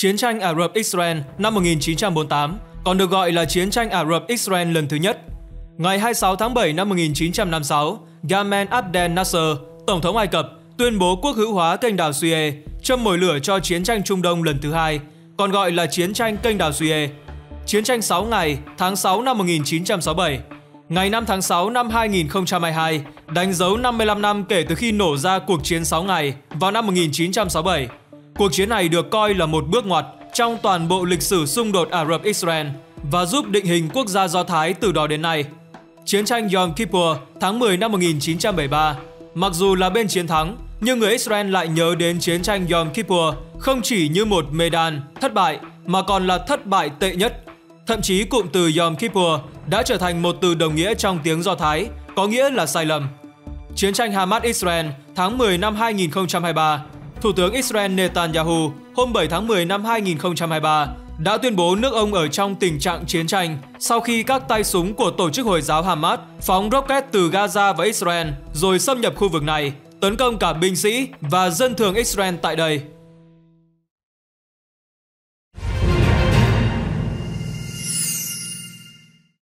Chiến tranh Ả Rập-Israel năm 1948 còn được gọi là Chiến tranh Ả Rập-Israel lần thứ nhất. Ngày 26 tháng 7 năm 1956, Gamal Abdel Nasser, Tổng thống Ai Cập, tuyên bố quốc hữu hóa kênh đảo Suez, châm mồi lửa cho chiến tranh Trung Đông lần thứ hai, còn gọi là chiến tranh kênh đảo Suez. Chiến tranh 6 ngày, tháng 6 năm 1967, ngày 5 tháng 6 năm 2022, đánh dấu 55 năm kể từ khi nổ ra cuộc chiến 6 ngày vào năm 1967. Cuộc chiến này được coi là một bước ngoặt trong toàn bộ lịch sử xung đột Ả Rập-Israel và giúp định hình quốc gia Do Thái từ đó đến nay. Chiến tranh Yom Kippur tháng 10 năm 1973, mặc dù là bên chiến thắng, nhưng người Israel lại nhớ đến chiến tranh Yom Kippur không chỉ như một medan thất bại mà còn là thất bại tệ nhất. Thậm chí cụm từ Yom Kippur đã trở thành một từ đồng nghĩa trong tiếng Do Thái, có nghĩa là sai lầm. Chiến tranh Hamas-Israel tháng 10 năm 2023 Thủ tướng Israel Netanyahu hôm 7 tháng 10 năm 2023 đã tuyên bố nước ông ở trong tình trạng chiến tranh sau khi các tay súng của tổ chức Hồi giáo Hamas phóng rocket từ Gaza và Israel rồi xâm nhập khu vực này, tấn công cả binh sĩ và dân thường Israel tại đây.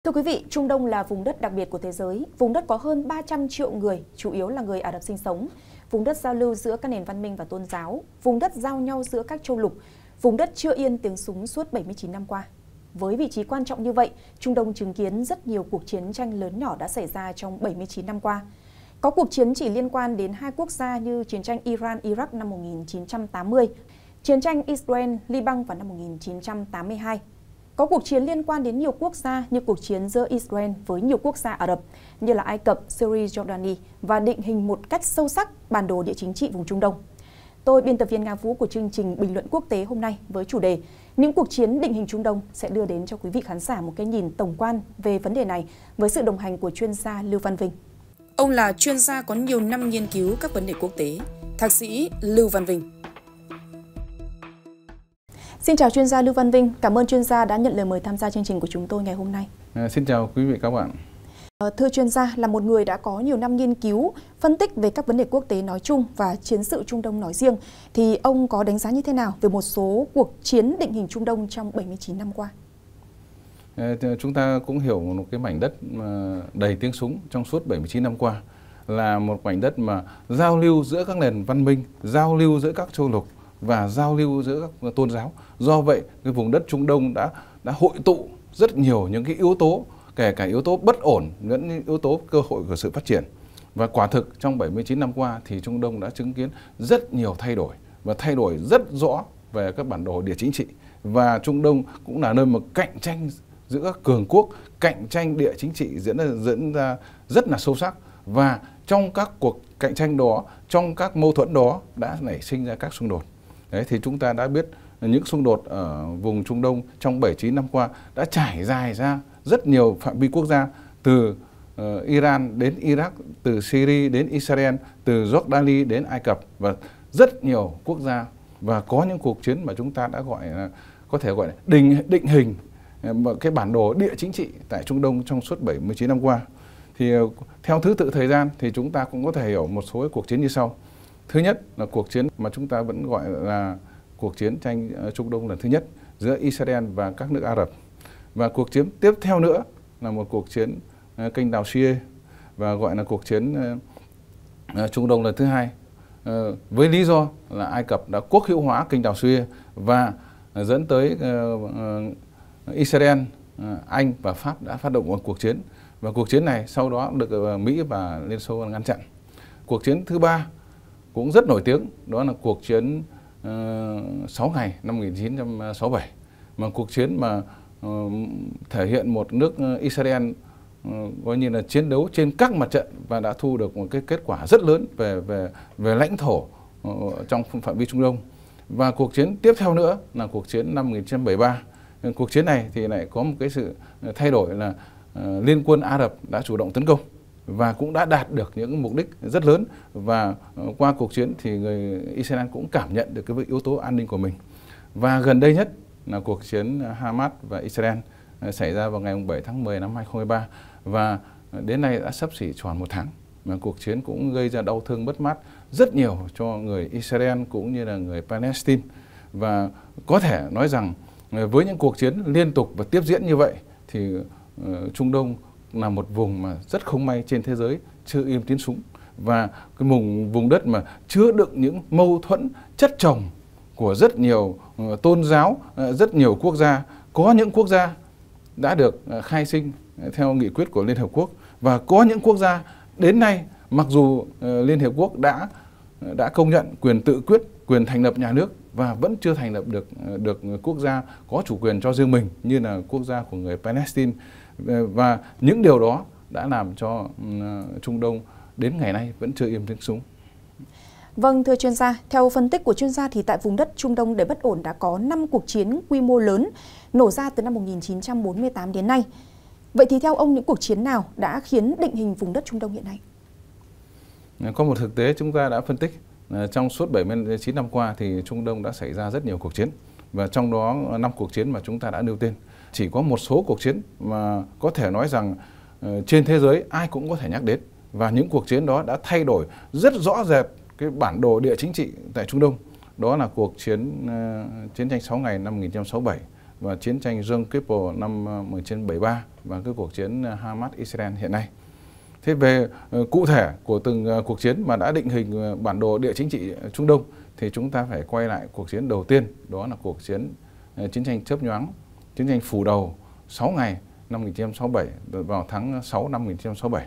Thưa quý vị, Trung Đông là vùng đất đặc biệt của thế giới, vùng đất có hơn 300 triệu người, chủ yếu là người Ả Rập sinh sống vùng đất giao lưu giữa các nền văn minh và tôn giáo, vùng đất giao nhau giữa các châu lục, vùng đất chưa yên tiếng súng suốt 79 năm qua. Với vị trí quan trọng như vậy, Trung Đông chứng kiến rất nhiều cuộc chiến tranh lớn nhỏ đã xảy ra trong 79 năm qua. Có cuộc chiến chỉ liên quan đến hai quốc gia như chiến tranh Iran-Iraq năm 1980, chiến tranh Israel-Liban vào năm 1982. Có cuộc chiến liên quan đến nhiều quốc gia như cuộc chiến giữa Israel với nhiều quốc gia Ả Rập như là Ai Cập, Syria, Jordani và định hình một cách sâu sắc bản đồ địa chính trị vùng Trung Đông. Tôi, biên tập viên Nga Vũ của chương trình Bình luận quốc tế hôm nay với chủ đề Những cuộc chiến định hình Trung Đông sẽ đưa đến cho quý vị khán giả một cái nhìn tổng quan về vấn đề này với sự đồng hành của chuyên gia Lưu Văn Vinh. Ông là chuyên gia có nhiều năm nghiên cứu các vấn đề quốc tế, thạc sĩ Lưu Văn Vinh Xin chào chuyên gia Lưu Văn Vinh, cảm ơn chuyên gia đã nhận lời mời tham gia chương trình của chúng tôi ngày hôm nay. À, xin chào quý vị các bạn. Ờ, thưa chuyên gia, là một người đã có nhiều năm nghiên cứu, phân tích về các vấn đề quốc tế nói chung và chiến sự Trung Đông nói riêng, thì ông có đánh giá như thế nào về một số cuộc chiến định hình Trung Đông trong 79 năm qua? À, chúng ta cũng hiểu một cái mảnh đất đầy tiếng súng trong suốt 79 năm qua là một mảnh đất mà giao lưu giữa các nền văn minh, giao lưu giữa các châu lục và giao lưu giữa các tôn giáo do vậy cái vùng đất trung đông đã đã hội tụ rất nhiều những cái yếu tố kể cả yếu tố bất ổn lẫn yếu tố cơ hội của sự phát triển và quả thực trong 79 năm qua thì Trung Đông đã chứng kiến rất nhiều thay đổi và thay đổi rất rõ về các bản đồ địa chính trị và Trung Đông cũng là nơi mà cạnh tranh giữa các cường quốc cạnh tranh địa chính trị diễn ra, diễn ra rất là sâu sắc và trong các cuộc cạnh tranh đó trong các mâu thuẫn đó đã nảy sinh ra các xung đột Đấy, thì chúng ta đã biết những xung đột ở vùng Trung Đông trong 79 năm qua đã trải dài ra rất nhiều phạm vi quốc gia từ uh, Iran đến Iraq, từ Syria đến Israel, từ Jordani đến Ai Cập và rất nhiều quốc gia và có những cuộc chiến mà chúng ta đã gọi là có thể gọi là định định hình ờ, cái bản đồ địa chính trị tại Trung Đông trong suốt 79 năm qua. Thì ờ, theo thứ tự thời gian thì chúng ta cũng có thể hiểu một số cuộc chiến như sau. Thứ nhất là cuộc chiến mà chúng ta vẫn gọi là cuộc chiến tranh ờ, Trung Đông lần thứ nhất giữa Israel và các nước Ả Rập. Và cuộc chiến tiếp theo nữa là một cuộc chiến ờ, kênh đào Suez và gọi là cuộc chiến ờ, Trung Đông lần thứ hai với lý do là Ai Cập đã quốc hữu hóa kênh đào Suez và dẫn tới Israel, Anh và Pháp đã phát động một cuộc chiến và cuộc chiến này sau đó được Mỹ và Liên Xô ngăn chặn. Cuộc chiến thứ ba cũng rất nổi tiếng đó là cuộc chiến ờ, uh, 6 ngày năm 1967 mà cuộc chiến mà uh, thể hiện một nước ờ, Israel uh, coi như là chiến đấu trên các mặt trận và đã thu được một cái kết quả rất lớn về về về lãnh thổ uh, trong phạm vi Trung Đông và cuộc chiến tiếp theo nữa là cuộc chiến năm 1973 cuộc chiến này thì lại có một cái sự thay đổi là uh, liên quân Ả Rập đã chủ động tấn công và cũng đã đạt được những mục đích rất lớn và ờ, qua cuộc chiến thì người Israel cũng cảm nhận được cái yếu tố an ninh của mình. Và gần đây nhất là cuộc chiến Hamas và Israel ờ, xảy ra vào ngày 7 tháng 10 năm 2023 và ờ, đến nay đã sắp xỉ tròn một tháng mà cuộc chiến cũng gây ra đau thương bất mát rất nhiều cho người Israel cũng như là người Palestine và có thể nói rằng với những cuộc chiến liên tục và tiếp diễn như vậy thì Trung Đông là một vùng mà rất không may trên thế giới chưa im tiếng súng và cái vùng vùng đất mà chứa đựng những mâu thuẫn chất chồng của rất nhiều ờ, tôn giáo, ờ, rất nhiều quốc gia. Có những quốc gia đã được ờ, khai sinh theo nghị quyết của Liên Hợp Quốc và có những quốc gia đến nay mặc dù Liên Hiệp Quốc đã đã công nhận quyền tự quyết, quyền thành lập nhà nước và vẫn chưa thành lập được được quốc gia có chủ quyền cho riêng mình như là quốc gia của người Palestine Ờ, và những điều đó đã làm cho ờ, Trung Đông đến ngày nay vẫn chưa im tiếng súng. Vâng, thưa chuyên gia, theo phân tích của chuyên gia thì tại vùng đất Trung Đông để bất ổn đã có 5 cuộc chiến quy mô lớn nổ ra từ năm 1948 đến nay. Vậy thì theo ông những cuộc chiến nào đã khiến định hình vùng đất Trung Đông hiện nay? Ờ, có một thực tế chúng ta đã phân tích trong suốt 79 năm qua thì Trung Đông đã xảy ra rất nhiều cuộc chiến và trong đó 5 cuộc chiến mà chúng ta đã nêu tên chỉ có một số cuộc chiến mà có thể nói rằng ờ, trên thế giới ai cũng có thể nhắc đến và những cuộc chiến đó đã thay đổi rất rõ rệt cái bản đồ địa chính trị tại Trung Đông. Đó là cuộc chiến uh, chiến tranh 6 ngày năm 1967 và chiến tranh Dương Kippur năm 1973 ờ, và cái cuộc chiến Hamas Israel hiện nay. Thế về uh, cụ thể của từng uh, cuộc chiến mà đã định hình uh, bản đồ địa chính trị Trung Đông thì chúng ta phải quay lại cuộc chiến đầu tiên, đó là cuộc chiến uh, chiến tranh chớp nhoáng chiến tranh phủ đầu 6 ngày năm 1967 vào tháng 6 năm 1967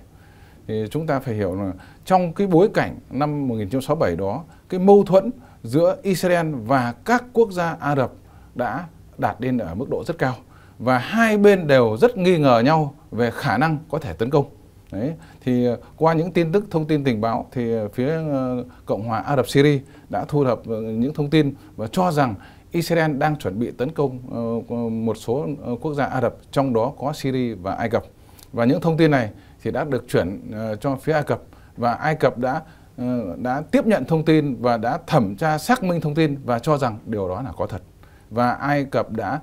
thì chúng ta phải hiểu là trong cái bối cảnh năm 1967 đó cái mâu thuẫn giữa Israel và các quốc gia Ả Rập đã đạt đến ở mức độ rất cao và hai bên đều rất nghi ngờ nhau về khả năng có thể tấn công. Đấy, thì qua những tin tức thông tin tình báo thì phía ờ, Cộng hòa Ả Rập Syri đã thu thập ờ, những thông tin và cho rằng Israel đang chuẩn bị tấn công ờ, ờ, một số ờ, quốc gia Ả Rập, trong đó có Syria và Ai Cập. Và những thông tin này thì đã được chuyển cho phía Ai Cập và Ai Cập đã đã tiếp nhận thông tin và đã thẩm tra xác minh thông tin và cho rằng điều đó là có thật. Và Ai Cập đã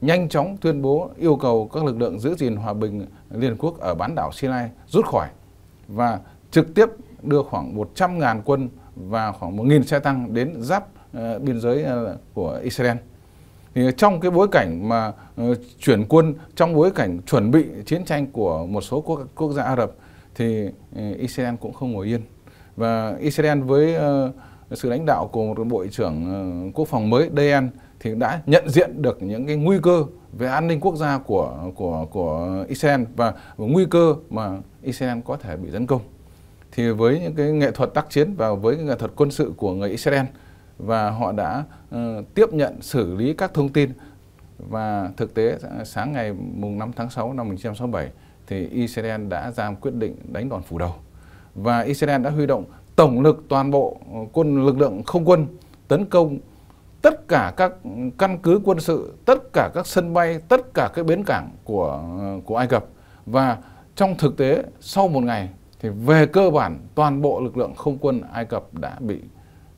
nhanh chóng tuyên bố yêu cầu các lực lượng giữ gìn hòa bình Liên Quốc ở bán đảo Sinai rút khỏi và trực tiếp đưa khoảng 100.000 quân và khoảng 1.000 xe tăng đến giáp Ờ, biên giới ờ, của Israel thì trong cái bối cảnh mà ờ, chuyển quân trong bối cảnh chuẩn bị chiến tranh của một số quốc, quốc gia Ả Rập thì Israel cũng không ngồi yên và Israel với sự lãnh đạo của một bộ trưởng quốc phòng mới Dayan thì đã nhận diện được những cái nguy cơ về an ninh quốc gia của của của Israel và nguy cơ mà Israel có thể bị tấn công thì với những cái nghệ thuật tác chiến và với cái nghệ thuật quân sự của người Israel và họ đã ờ, tiếp nhận xử lý các thông tin và thực tế ờ, sáng ngày mùng 5 tháng 6 năm 1967 thì Israel đã ra quyết định đánh đòn phủ đầu và Israel đã huy động tổng lực toàn bộ ờ, quân lực lượng không quân tấn công tất cả các căn cứ quân sự, tất cả các sân bay, tất cả các bến cảng của của Ai Cập và trong thực tế sau một ngày thì về cơ bản toàn bộ lực lượng không quân Ai Cập đã bị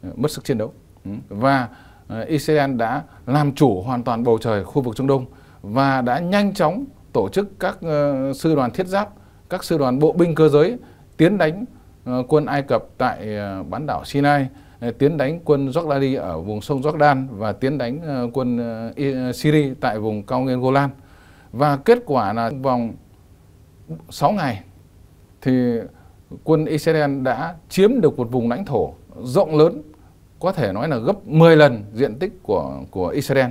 mất sức chiến đấu. Ừ. và ờ, Israel đã làm chủ hoàn toàn bầu trời khu vực Trung Đông và đã nhanh chóng tổ chức các ờ, sư đoàn thiết giáp, các sư đoàn bộ binh cơ giới tiến đánh ờ, quân Ai Cập tại bán đảo Sinai, tiến đánh quân Jordani ở vùng sông Jordan và tiến đánh quân Syria tại vùng cao nguyên Golan. Và kết quả là vòng 6 ngày thì quân Israel đã chiếm được một vùng lãnh thổ rộng lớn có thể nói là gấp 10 lần diện tích của của Israel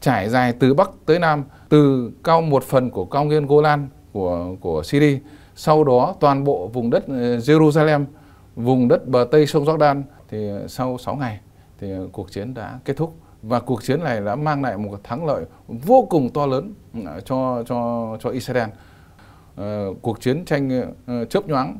trải dài từ bắc tới nam từ cao một phần của cao nguyên Golan của của Syria sau đó toàn bộ vùng đất ờ, Jerusalem vùng đất bờ tây sông Jordan thì sau 6 ngày thì cuộc chiến đã kết thúc và cuộc chiến này đã mang lại một thắng lợi vô cùng to lớn ờ, cho cho cho Israel. Ờ, cuộc chiến tranh chớp nhoáng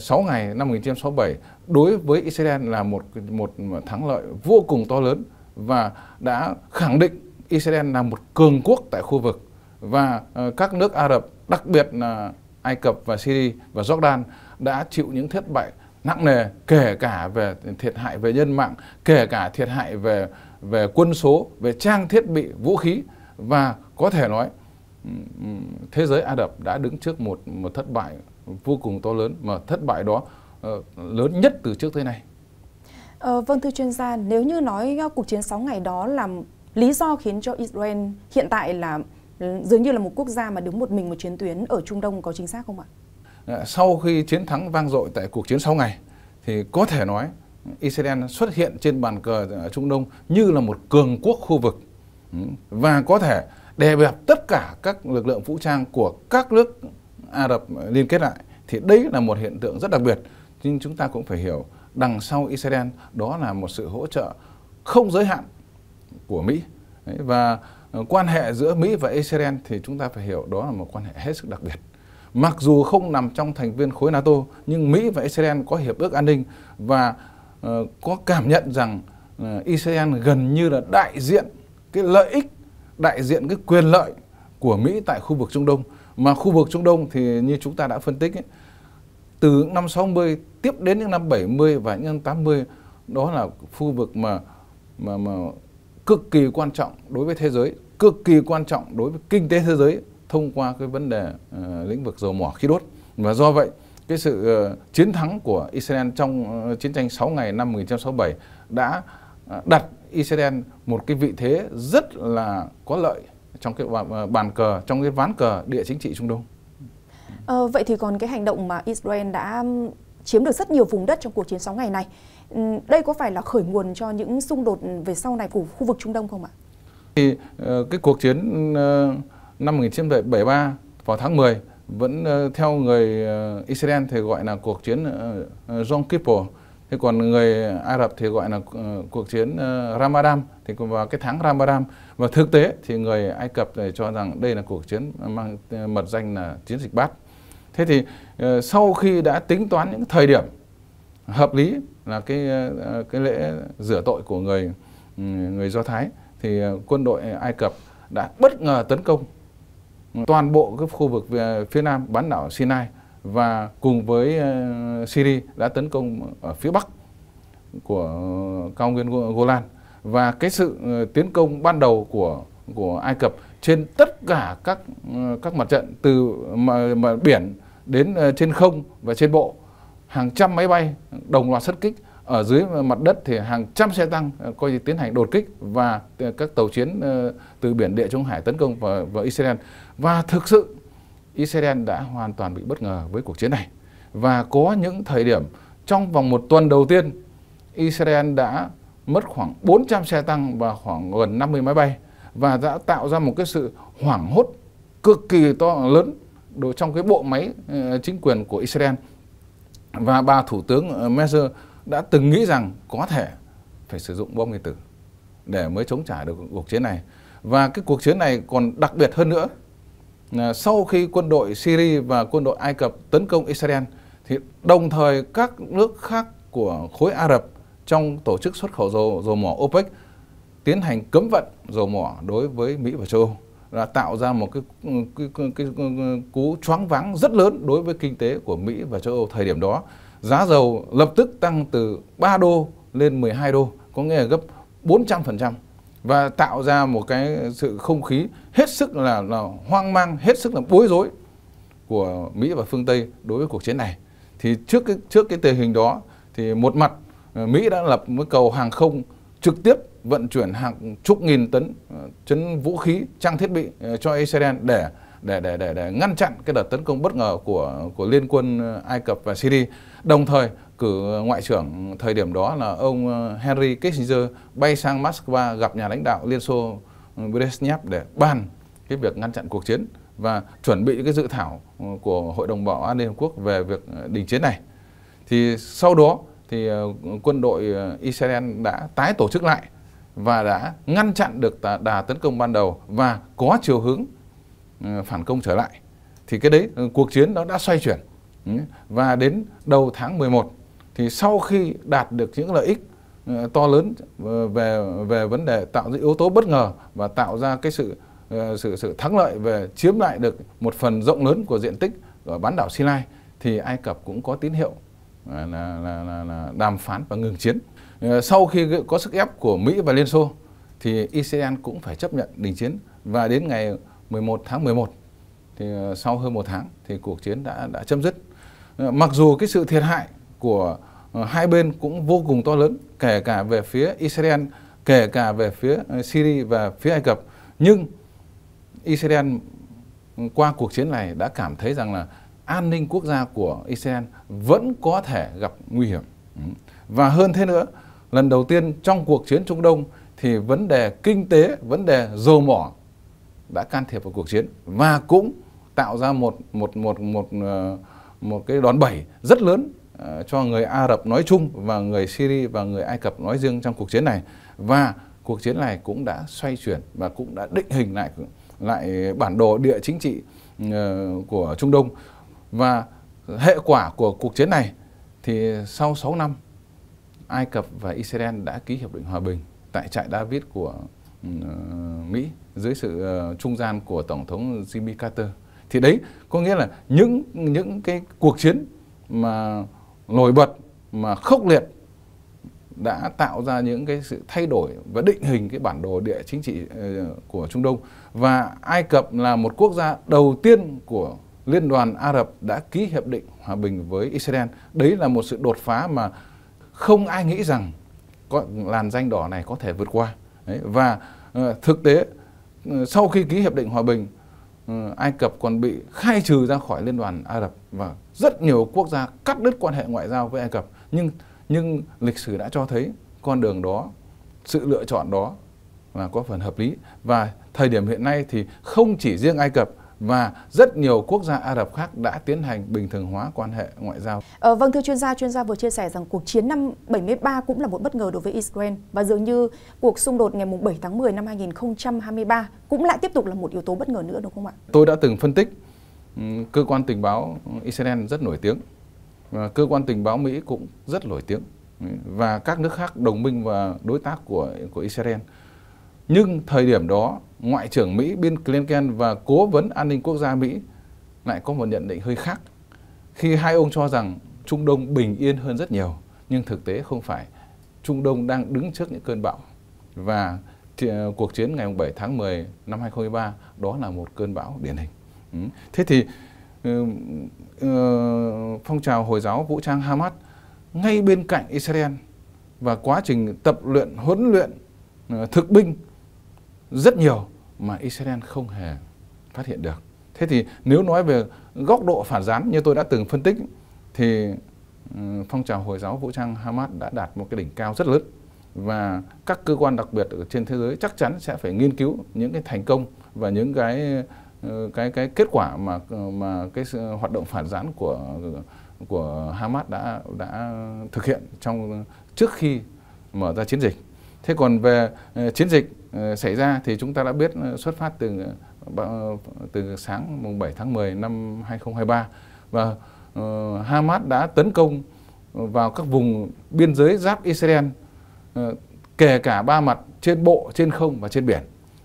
6 ngày năm 1967 đối với Israel là một một thắng lợi vô cùng to lớn và đã khẳng định Israel là một cường quốc tại khu vực và ờ, các nước Ả Rập, đặc biệt là Ai Cập và Syria và Jordan đã chịu những thất bại nặng nề kể cả về thiệt hại về nhân mạng, kể cả thiệt hại về về quân số, về trang thiết bị, vũ khí và có thể nói thế giới Ả Rập đã đứng trước một một thất bại vô cùng to lớn mà thất bại đó ờ, lớn nhất từ trước tới nay. Ờ, vâng thưa chuyên gia, nếu như nói cuộc chiến 6 ngày đó là lý do khiến cho Israel hiện tại là dường như là một quốc gia mà đứng một mình một chiến tuyến ở Trung Đông có chính xác không ạ? Ờ, sau khi chiến thắng vang dội tại cuộc chiến 6 ngày thì có thể nói Israel xuất hiện trên bàn cờ Trung Đông như là một cường quốc khu vực ừ, và có thể đè bẹp tất cả các lực lượng vũ trang của các nước Ả Rập liên kết lại thì đấy là một hiện tượng rất đặc biệt nhưng chúng ta cũng phải hiểu đằng sau Israel đó là một sự hỗ trợ không giới hạn của Mỹ đấy, và ờ, quan hệ giữa Mỹ và Israel thì chúng ta phải hiểu đó là một quan hệ hết sức đặc biệt mặc dù không nằm trong thành viên khối NATO nhưng Mỹ và Israel có hiệp ước an ninh và uh, có cảm nhận rằng uh, Israel gần như là đại diện cái lợi ích đại diện cái quyền lợi của Mỹ tại khu vực Trung Đông mà khu vực Trung Đông thì như chúng ta đã phân tích ấy, từ những năm 60 tiếp đến những năm 70 và những năm 80 đó là khu vực mà mà mà cực kỳ quan trọng đối với thế giới, cực kỳ quan trọng đối với kinh tế thế giới thông qua cái vấn đề uh, lĩnh vực dầu mỏ khí đốt. Và do vậy, cái sự uh, chiến thắng của Israel trong uh, chiến tranh 6 ngày năm 1967 đã uh, đặt Israel một cái vị thế rất là có lợi trong cái ờ, bàn cờ trong cái ván cờ địa chính trị Trung Đông. À, vậy thì còn cái hành động mà Israel đã chiếm được rất nhiều vùng đất trong cuộc chiến sáu ngày này, đây có phải là khởi nguồn cho những xung đột về sau này của khu vực Trung Đông không ạ? Thì ờ, cái cuộc chiến năm 1973 vào tháng 10 vẫn theo người Israel thì gọi là cuộc chiến Yom Kippur thế còn người Ả Rập thì gọi là cuộc chiến Ramadan thì vào cái tháng Ramadan và thực tế thì người Ai Cập cho rằng đây là cuộc chiến mang mật danh là chiến dịch bát. Thế thì ờ, sau khi đã tính toán những thời điểm hợp lý là cái ờ, cái lễ rửa tội của người ừ, người Do Thái thì ờ, quân đội Ai Cập đã bất ngờ tấn công toàn bộ cái khu vực phía nam bán đảo Sinai và cùng với Syria đã tấn công ở phía bắc của cao nguyên Golan và cái sự ờ, tiến công ban đầu của của Ai Cập trên tất cả các ờ, các mặt trận từ mà, mà biển đến ờ, trên không và trên bộ hàng trăm máy bay đồng loạt xuất kích ở dưới mặt đất thì hàng trăm xe tăng coi như tiến hành đột kích và các tàu chiến từ biển địa trung hải tấn công vào, vào Israel và thực sự Israel đã hoàn toàn bị bất ngờ với cuộc chiến này và có những thời điểm trong vòng một tuần đầu tiên Israel đã mất khoảng 400 xe tăng và khoảng gần 50 máy bay và đã tạo ra một cái sự hoảng hốt cực kỳ to lớn đối trong cái bộ máy ờ, chính quyền của Israel và bà thủ tướng ờ, Mezer đã từng nghĩ rằng có thể phải sử dụng bom nguyên tử để mới chống trả được cuộc chiến này và cái cuộc chiến này còn đặc biệt hơn nữa sau khi quân đội Syria và quân đội Ai Cập tấn công Israel thì đồng thời các nước khác của khối Ả Rập trong tổ chức xuất khẩu dầu dầu mỏ OPEC tiến hành cấm vận dầu mỏ đối với Mỹ và châu Âu đã tạo ra một cái, cái, cái, cái, cái cú choáng váng rất lớn đối với kinh tế của Mỹ và châu Âu thời điểm đó. Giá dầu lập tức tăng từ 3 đô lên 12 đô, có nghĩa là gấp 400% và tạo ra một cái sự không khí hết sức là, là hoang mang, hết sức là bối rối của Mỹ và phương Tây đối với cuộc chiến này. Thì trước cái trước cái tình hình đó thì một mặt Ờ, Mỹ đã lập một cầu hàng không trực tiếp vận chuyển hàng chục nghìn tấn ờ, chấn vũ khí trang thiết bị ờ, cho Israel để để để để để ngăn chặn cái đợt tấn công bất ngờ của của liên quân Ai Cập và Syria. Đồng thời cử ngoại trưởng thời điểm đó là ông Henry Kissinger bay sang Moscow gặp nhà lãnh đạo Liên Xô Brezhnev để bàn cái việc ngăn chặn cuộc chiến và chuẩn bị cái dự thảo của Hội đồng Bảo an Liên Hợp Quốc về việc đình chiến này. Thì sau đó thì ờ, quân đội ờ, Israel đã tái tổ chức lại và đã ngăn chặn được đà tấn công ban đầu và có chiều hướng ờ, phản công trở lại. Thì cái đấy cuộc chiến nó đã xoay chuyển. Ừ, và đến đầu tháng 11 thì sau khi đạt được những lợi ích to lớn về về vấn đề tạo ra yếu tố bất ngờ và tạo ra cái sự sự sự thắng lợi về chiếm lại được một phần rộng lớn của diện tích ở bán đảo Sinai thì Ai Cập cũng có tín hiệu là, là, là, là đàm phán và ngừng chiến ờ, sau khi có sức ép của Mỹ và Liên Xô thì Israel cũng phải chấp nhận đình chiến và đến ngày 11 tháng 11 thì ờ, sau hơn một tháng thì cuộc chiến đã đã chấm dứt ờ, mặc dù cái sự thiệt hại của hai bên cũng vô cùng to lớn kể cả về phía Israel kể cả về phía Syria và phía Ai Cập nhưng Israel qua cuộc chiến này đã cảm thấy rằng là an ninh quốc gia của Israel vẫn có thể gặp nguy hiểm. Ừ. Và hơn thế nữa, lần đầu tiên trong cuộc chiến Trung Đông thì vấn đề kinh tế, vấn đề dầu mỏ đã can thiệp vào cuộc chiến và cũng tạo ra một một một một ờ, một cái đòn bẩy rất lớn ờ, cho người Ả Rập nói chung và người Syria và người Ai Cập nói riêng trong cuộc chiến này và cuộc chiến này cũng đã xoay chuyển và cũng đã định hình lại lại bản đồ địa chính trị ờ, của Trung Đông và hệ quả của cuộc chiến này thì sau 6 năm Ai Cập và Israel đã ký hiệp định hòa bình tại trại David của uh, Mỹ dưới sự uh, trung gian của Tổng thống Jimmy Carter. Thì đấy có nghĩa là những những cái cuộc chiến mà nổi bật mà khốc liệt đã tạo ra những cái sự thay đổi và định hình cái bản đồ địa chính trị ờ, của Trung Đông và Ai Cập là một quốc gia đầu tiên của Liên đoàn Ả Rập đã ký hiệp định hòa bình với Israel. Đấy là một sự đột phá mà không ai nghĩ rằng có làn danh đỏ này có thể vượt qua. Đấy. Và uh, thực tế uh, sau khi ký hiệp định hòa bình, uh, Ai Cập còn bị khai trừ ra khỏi Liên đoàn Ả Rập và rất nhiều quốc gia cắt đứt quan hệ ngoại giao với Ai Cập. Nhưng nhưng lịch sử đã cho thấy con đường đó, sự lựa chọn đó là có phần hợp lý và thời điểm hiện nay thì không chỉ riêng Ai Cập và rất nhiều quốc gia Ả Rập khác đã tiến hành bình thường hóa quan hệ ngoại giao. Ờ, vâng thưa chuyên gia, chuyên gia vừa chia sẻ rằng cuộc chiến năm 73 cũng là một bất ngờ đối với Israel và dường như cuộc xung đột ngày 7 tháng 10 năm 2023 cũng lại tiếp tục là một yếu tố bất ngờ nữa đúng không ạ? Tôi đã từng phân tích ừ, cơ quan tình báo Israel rất nổi tiếng và cơ quan tình báo Mỹ cũng rất nổi tiếng và các nước khác đồng minh và đối tác của của Israel. Nhưng thời điểm đó Ngoại trưởng Mỹ Bill Clinton và Cố vấn An ninh Quốc gia Mỹ lại có một nhận định hơi khác. Khi hai ông cho rằng Trung Đông bình yên hơn rất nhiều, nhưng thực tế không phải. Trung Đông đang đứng trước những cơn bão và ờ, cuộc chiến ngày 7 tháng 10 năm 2023 đó là một cơn bão điển hình. Ừ. Thế thì ừ, ừ, phong trào Hồi giáo vũ trang Hamas ngay bên cạnh Israel và quá trình tập luyện, huấn luyện, ờ, thực binh rất nhiều mà Israel không hề phát hiện được. Thế thì nếu nói về góc độ phản gián như tôi đã từng phân tích thì ừ, phong trào Hồi giáo vũ trang Hamas đã đạt một cái đỉnh cao rất lớn và các cơ quan đặc biệt ở trên thế giới chắc chắn sẽ phải nghiên cứu những cái thành công và những cái ừ, cái cái kết quả mà mà cái hoạt động phản gián của của Hamas đã đã thực hiện trong trước khi mở ra chiến dịch. Thế còn về ừ, chiến dịch Ờ, xảy ra thì chúng ta đã biết ờ, xuất phát từ ờ, từ sáng mùng 7 tháng 10 năm 2023 và uh, Hamas đã tấn công vào các vùng biên giới giáp Israel uh, kể cả ba mặt trên bộ, trên không và trên biển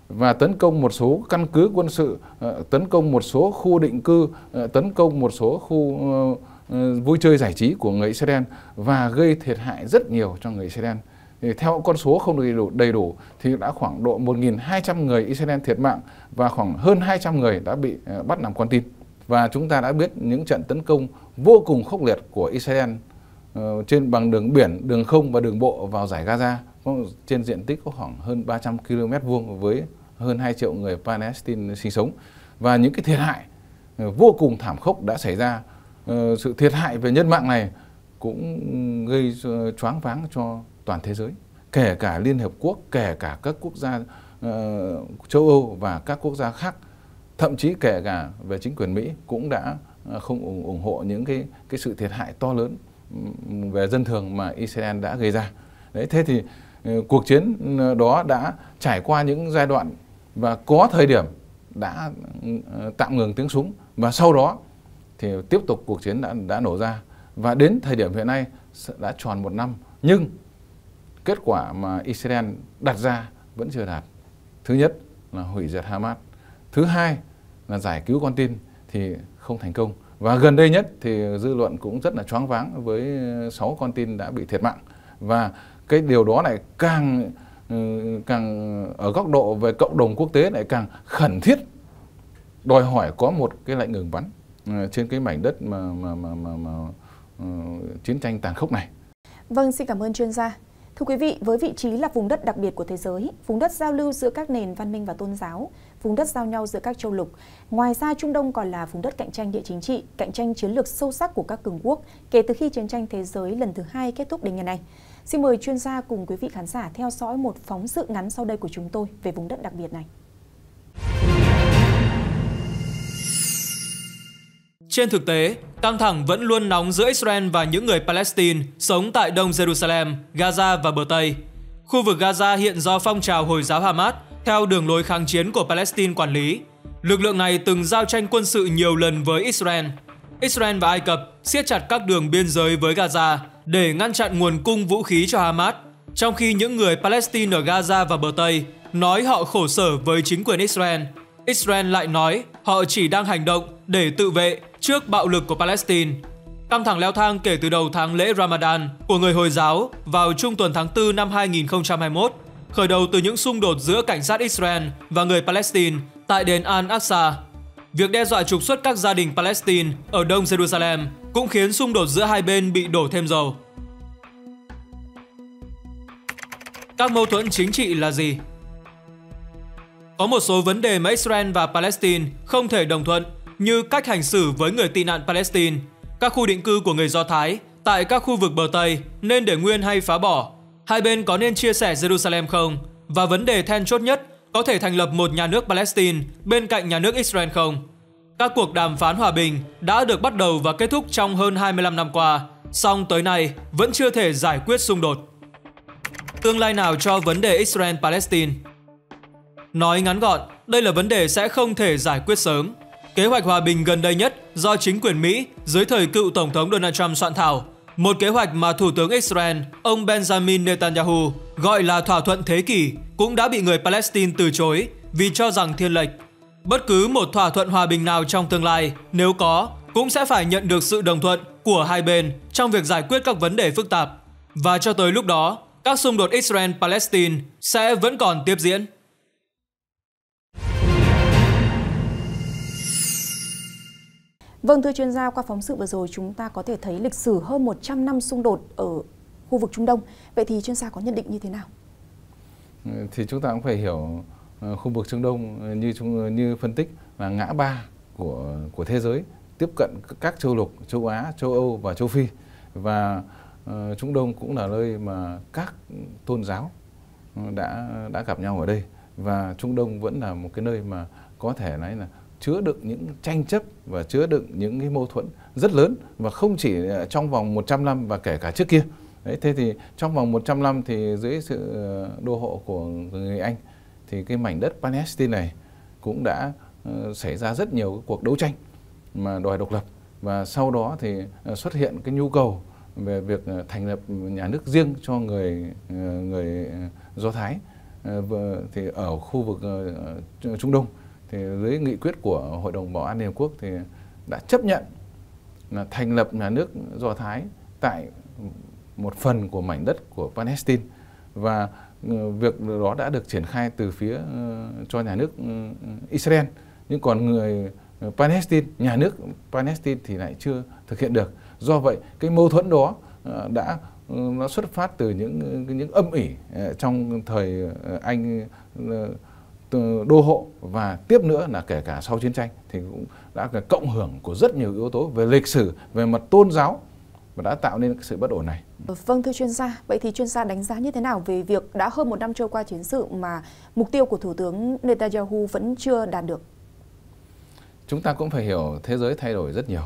và tấn công một số căn cứ quân sự, uh, tấn công một số khu định cư, uh, tấn công một số khu uh, vui chơi giải trí của người Israel và gây thiệt hại rất nhiều cho người Israel theo con số không đầy đủ, đầy đủ thì đã khoảng độ 1.200 người Israel thiệt mạng và khoảng hơn 200 người đã bị ờ, bắt làm con tin. Và chúng ta đã biết những trận tấn công vô cùng khốc liệt của Israel ờ, trên bằng đường biển, đường không và đường bộ vào giải Gaza trên diện tích có khoảng hơn 300 km vuông với hơn 2 triệu người Palestine sinh sống và những cái thiệt hại ờ, vô cùng thảm khốc đã xảy ra sự thiệt hại về nhân mạng này cũng gây choáng váng cho toàn thế giới kể cả Liên hợp Quốc kể cả các quốc gia uh, châu Âu và các quốc gia khác thậm chí kể cả về chính quyền Mỹ cũng đã ờ, không ủng, ủng hộ những cái cái sự thiệt hại to lớn về dân thường mà Israel đã gây ra đấy thế thì ờ, cuộc chiến đó đã trải qua những giai đoạn và có thời điểm đã tạm ngừng tiếng súng và sau đó thì tiếp tục cuộc chiến đã đã nổ ra và đến thời điểm hiện nay đã tròn một năm nhưng kết quả mà Israel đặt ra vẫn chưa đạt. Thứ nhất là hủy diệt Hamas. Thứ hai là giải cứu con tin thì không thành công. Và gần đây nhất thì dư luận cũng rất là choáng váng với 6 con tin đã bị thiệt mạng. Và cái điều đó lại càng ừ, càng ở góc độ về cộng đồng quốc tế lại càng khẩn thiết đòi hỏi có một cái lệnh ngừng bắn ừ, trên cái mảnh đất mà mà mà mà, mà uh, chiến tranh tàn khốc này. Vâng, xin cảm ơn chuyên gia. Thưa quý vị, với vị trí là vùng đất đặc biệt của thế giới, vùng đất giao lưu giữa các nền văn minh và tôn giáo, vùng đất giao nhau giữa các châu lục. Ngoài ra, Trung Đông còn là vùng đất cạnh tranh địa chính trị, cạnh tranh chiến lược sâu sắc của các cường quốc kể từ khi chiến tranh thế giới lần thứ hai kết thúc đến ngày nay. Xin mời chuyên gia cùng quý vị khán giả theo dõi một phóng sự ngắn sau đây của chúng tôi về vùng đất đặc biệt này. Trên thực tế, căng thẳng vẫn luôn nóng giữa Israel và những người Palestine sống tại Đông Jerusalem, Gaza và bờ Tây. Khu vực Gaza hiện do phong trào Hồi giáo Hamas theo đường lối kháng chiến của Palestine quản lý. Lực lượng này từng giao tranh quân sự nhiều lần với Israel. Israel và Ai Cập siết chặt các đường biên giới với Gaza để ngăn chặn nguồn cung vũ khí cho Hamas, trong khi những người Palestine ở Gaza và bờ Tây nói họ khổ sở với chính quyền Israel. Israel lại nói họ chỉ đang hành động để tự vệ trước bạo lực của Palestine. Căng thẳng leo thang kể từ đầu tháng lễ Ramadan của người Hồi giáo vào trung tuần tháng 4 năm 2021, khởi đầu từ những xung đột giữa cảnh sát Israel và người Palestine tại đền Al-Aqsa. Việc đe dọa trục xuất các gia đình Palestine ở Đông Jerusalem cũng khiến xung đột giữa hai bên bị đổ thêm dầu. Các mâu thuẫn chính trị là gì? Có một số vấn đề mà Israel và Palestine không thể đồng thuận như cách hành xử với người tị nạn Palestine, các khu định cư của người Do Thái tại các khu vực bờ Tây nên để nguyên hay phá bỏ. Hai bên có nên chia sẻ Jerusalem không? Và vấn đề then chốt nhất có thể thành lập một nhà nước Palestine bên cạnh nhà nước Israel không? Các cuộc đàm phán hòa bình đã được bắt đầu và kết thúc trong hơn 25 năm qua, song tới nay vẫn chưa thể giải quyết xung đột. Tương lai nào cho vấn đề Israel-Palestine? Nói ngắn gọn, đây là vấn đề sẽ không thể giải quyết sớm. Kế hoạch hòa bình gần đây nhất do chính quyền Mỹ dưới thời cựu Tổng thống Donald Trump soạn thảo, một kế hoạch mà Thủ tướng Israel, ông Benjamin Netanyahu gọi là thỏa thuận thế kỷ cũng đã bị người Palestine từ chối vì cho rằng thiên lệch. Bất cứ một thỏa thuận hòa bình nào trong tương lai, nếu có, cũng sẽ phải nhận được sự đồng thuận của hai bên trong việc giải quyết các vấn đề phức tạp. Và cho tới lúc đó, các xung đột Israel-Palestine sẽ vẫn còn tiếp diễn. Vâng thưa chuyên gia, qua phóng sự vừa rồi chúng ta có thể thấy lịch sử hơn 100 năm xung đột ở khu vực Trung Đông. Vậy thì chuyên gia có nhận định như thế nào? Ừ, thì chúng ta cũng phải hiểu ờ, khu vực Trung Đông ờ, như chúng ờ, như phân tích là ngã ba của của thế giới tiếp cận các châu lục châu Á, châu Âu và châu Phi và uh, Trung Đông cũng là nơi mà các tôn giáo đã đã gặp nhau ở đây và Trung Đông vẫn là một cái nơi mà có thể nói là chứa đựng những tranh chấp và chứa đựng những cái mâu thuẫn rất lớn và không chỉ à, trong vòng 100 năm và kể cả trước kia. Đấy, thế thì trong vòng 100 năm thì dưới sự ờ, đô hộ của người Anh thì cái mảnh đất Palestine này cũng đã uh, xảy ra rất nhiều cuộc đấu tranh mà đòi độc lập và sau đó thì ờ, xuất hiện cái nhu cầu về việc thành lập nhà nước riêng cho người người Do Thái thì ở khu vực Trung Đông thì dưới nghị quyết của Hội đồng Bảo an Liên Hợp Quốc thì đã chấp nhận là thành lập nhà nước Do Thái tại một phần của mảnh đất của Palestine và ờ, việc đó đã được triển khai từ phía ờ, cho nhà nước ừ, Israel nhưng còn người ờ, Palestine nhà nước Palestine thì lại chưa thực hiện được do vậy cái mâu thuẫn đó đã ừ, nó xuất phát từ những những âm ỉ trong thời anh Ờ, đô hộ và tiếp nữa là kể cả sau chiến tranh thì cũng đã cộng hưởng của rất nhiều yếu tố về lịch sử, về mặt tôn giáo và đã tạo nên sự bất ổn này. Vâng thưa chuyên gia, vậy thì chuyên gia đánh giá như thế nào về việc đã hơn một năm trôi qua chiến sự mà mục tiêu của Thủ tướng Netanyahu vẫn chưa đạt được? Chúng ta cũng phải hiểu thế giới thay đổi rất nhiều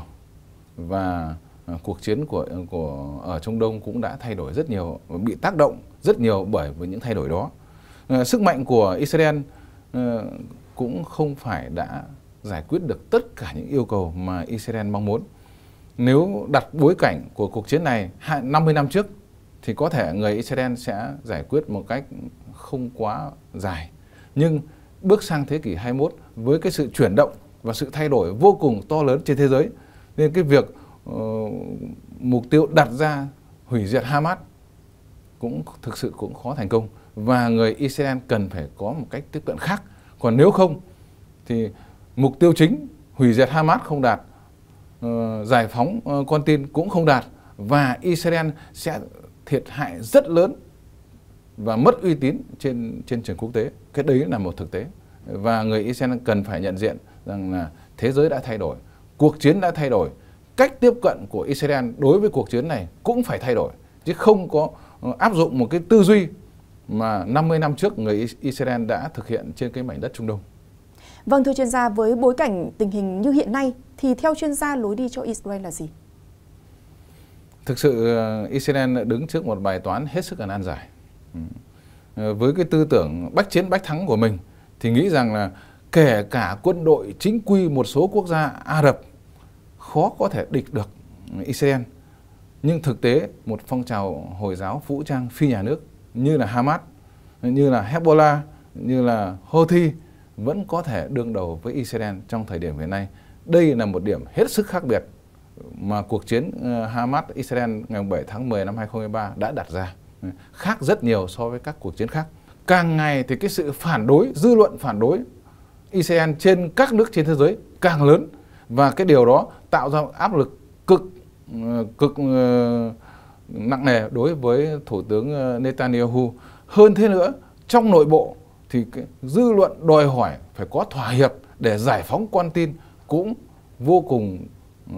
và ờ, cuộc chiến của ờ, của ở Trung Đông cũng đã thay đổi rất nhiều và bị tác động rất nhiều bởi với những thay đổi đó. Sức mạnh của Israel Ờ, cũng không phải đã giải quyết được tất cả những yêu cầu mà Israel mong muốn. Nếu đặt bối cảnh của cuộc chiến này 50 năm trước thì có thể người Israel sẽ giải quyết một cách không quá dài. Nhưng bước sang thế kỷ 21 với cái sự chuyển động và sự thay đổi vô cùng to lớn trên thế giới nên cái việc uh, mục tiêu đặt ra hủy diệt Hamas cũng thực sự cũng khó thành công và người Israel cần phải có một cách tiếp cận khác. Còn nếu không thì mục tiêu chính hủy diệt Hamas không đạt, ờ, giải phóng ờ, con tin cũng không đạt và Israel sẽ thiệt hại rất lớn và mất uy tín trên trên trường quốc tế. Cái đấy là một thực tế và người Israel cần phải nhận diện rằng là thế giới đã thay đổi, cuộc chiến đã thay đổi, cách tiếp cận của Israel đối với cuộc chiến này cũng phải thay đổi chứ không có ờ, áp dụng một cái tư duy mà 50 năm trước người Israel đã thực hiện trên cái mảnh đất Trung Đông. Vâng thưa chuyên gia, với bối cảnh tình hình như hiện nay thì theo chuyên gia lối đi cho Israel là gì? Thực sự ờ, Israel đứng trước một bài toán hết sức là nan giải. Ừ. Ờ, với cái tư tưởng bách chiến bách thắng của mình thì nghĩ rằng là kể cả quân đội chính quy một số quốc gia Ả Rập khó có thể địch được Israel. Nhưng thực tế một phong trào Hồi giáo vũ trang phi nhà nước như là Hamas, như là Hezbollah, như là Houthi vẫn có thể đương đầu với Israel trong thời điểm hiện nay. Đây là một điểm hết sức khác biệt mà cuộc chiến ờ, Hamas-Israel ngày 7 tháng 10 năm 2023 đã đặt ra. Khác rất nhiều so với các cuộc chiến khác. Càng ngày thì cái sự phản đối, dư luận phản đối Israel trên các nước trên thế giới càng lớn và cái điều đó tạo ra áp lực cực ờ, cực ờ, nặng nề đối với Thủ tướng ờ, Netanyahu. Hơn thế nữa, trong nội bộ thì dư luận đòi hỏi phải có thỏa hiệp để giải phóng con tin cũng vô cùng ờ,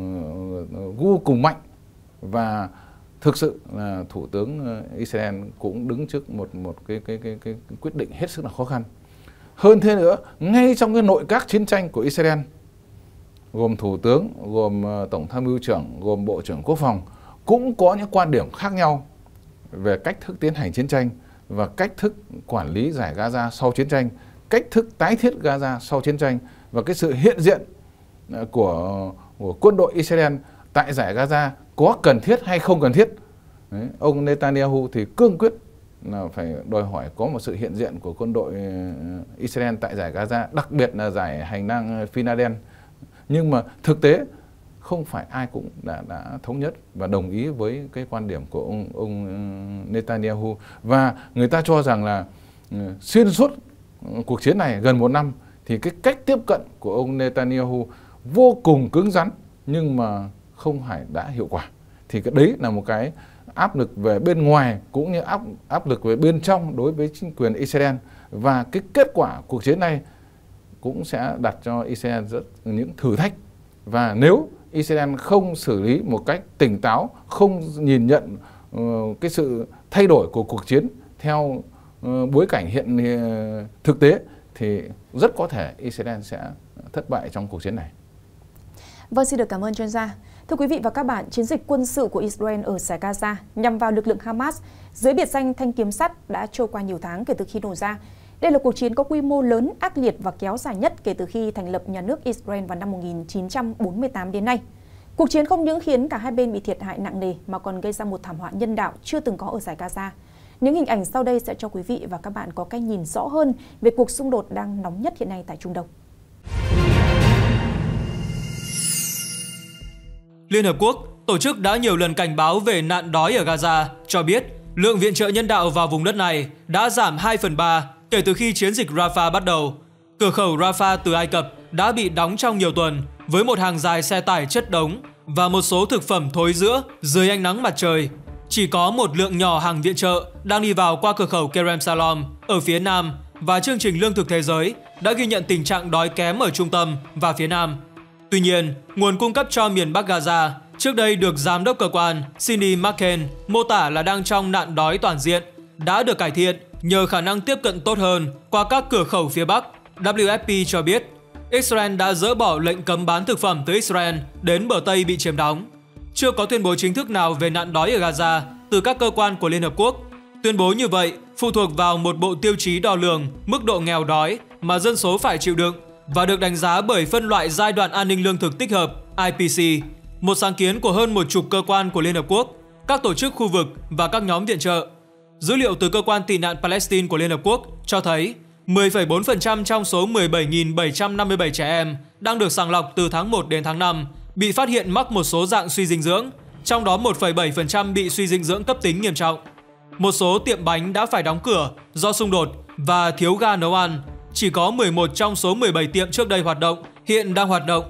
vô cùng mạnh và thực sự là thủ tướng ờ, Israel cũng đứng trước một một cái cái cái, cái quyết định hết sức là khó khăn. Hơn thế nữa, ngay trong cái nội các chiến tranh của Israel gồm thủ tướng, gồm tổng tham mưu trưởng, gồm bộ trưởng quốc phòng cũng có những quan điểm khác nhau về cách thức tiến hành chiến tranh và cách thức quản lý giải Gaza sau chiến tranh, cách thức tái thiết Gaza sau chiến tranh và cái sự hiện diện ờ, của, của quân đội Israel tại giải Gaza có cần thiết hay không cần thiết. Đấy, ông Netanyahu thì cương quyết là phải đòi hỏi có một sự hiện diện của quân đội ờ, Israel tại giải Gaza, đặc biệt là giải hành lang Phi Laden. Nhưng mà thực tế không phải ai cũng đã đã thống nhất và đồng ý với cái quan điểm của ông ông ừ, Netanyahu và người ta cho rằng là ừ, xuyên suốt cuộc chiến này gần một năm thì cái cách tiếp cận của ông Netanyahu vô cùng cứng rắn nhưng mà không phải đã hiệu quả thì cái đấy là một cái áp lực về bên ngoài cũng như áp áp lực về bên trong đối với chính quyền Israel và cái kết quả cuộc chiến này cũng sẽ đặt cho Israel rất những thử thách và nếu Israel không xử lý một cách tỉnh táo, không nhìn nhận ờ, cái sự thay đổi của cuộc chiến theo ờ, bối cảnh hiện ờ, thực tế thì rất có thể Israel sẽ thất bại trong cuộc chiến này. Vâng, xin được cảm ơn chuyên gia. Thưa quý vị và các bạn, chiến dịch quân sự của Israel ở giải Gaza nhằm vào lực lượng Hamas dưới biệt danh thanh kiếm sắt đã trôi qua nhiều tháng kể từ khi nổ ra. Đây là cuộc chiến có quy mô lớn, ác liệt và kéo dài nhất kể từ khi thành lập nhà nước Israel vào năm 1948 đến nay. Cuộc chiến không những khiến cả hai bên bị thiệt hại nặng nề mà còn gây ra một thảm họa nhân đạo chưa từng có ở giải Gaza. Những hình ảnh sau đây sẽ cho quý vị và các bạn có cái nhìn rõ hơn về cuộc xung đột đang nóng nhất hiện nay tại Trung Đông. Liên Hợp Quốc, tổ chức đã nhiều lần cảnh báo về nạn đói ở Gaza, cho biết lượng viện trợ nhân đạo vào vùng đất này đã giảm 2 phần 3 Kể từ khi chiến dịch Rafah bắt đầu, cửa khẩu Rafah từ Ai Cập đã bị đóng trong nhiều tuần với một hàng dài xe tải chất đống và một số thực phẩm thối giữa dưới ánh nắng mặt trời. Chỉ có một lượng nhỏ hàng viện trợ đang đi vào qua cửa khẩu Kerem Salom ở phía nam và chương trình lương thực thế giới đã ghi nhận tình trạng đói kém ở trung tâm và phía nam. Tuy nhiên, nguồn cung cấp cho miền Bắc Gaza trước đây được giám đốc cơ quan Cindy McCain mô tả là đang trong nạn đói toàn diện đã được cải thiện nhờ khả năng tiếp cận tốt hơn qua các cửa khẩu phía Bắc. WFP cho biết, Israel đã dỡ bỏ lệnh cấm bán thực phẩm từ Israel đến bờ Tây bị chiếm đóng. Chưa có tuyên bố chính thức nào về nạn đói ở Gaza từ các cơ quan của Liên Hợp Quốc. Tuyên bố như vậy phụ thuộc vào một bộ tiêu chí đo lường mức độ nghèo đói mà dân số phải chịu đựng và được đánh giá bởi phân loại giai đoạn an ninh lương thực tích hợp IPC, một sáng kiến của hơn một chục cơ quan của Liên Hợp Quốc, các tổ chức khu vực và các nhóm viện trợ. Dữ liệu từ cơ quan tị nạn Palestine của Liên Hợp Quốc cho thấy 10,4% trong số 17.757 trẻ em đang được sàng lọc từ tháng 1 đến tháng 5 bị phát hiện mắc một số dạng suy dinh dưỡng, trong đó 1,7% bị suy dinh dưỡng cấp tính nghiêm trọng. Một số tiệm bánh đã phải đóng cửa do xung đột và thiếu ga nấu ăn. Chỉ có 11 trong số 17 tiệm trước đây hoạt động hiện đang hoạt động.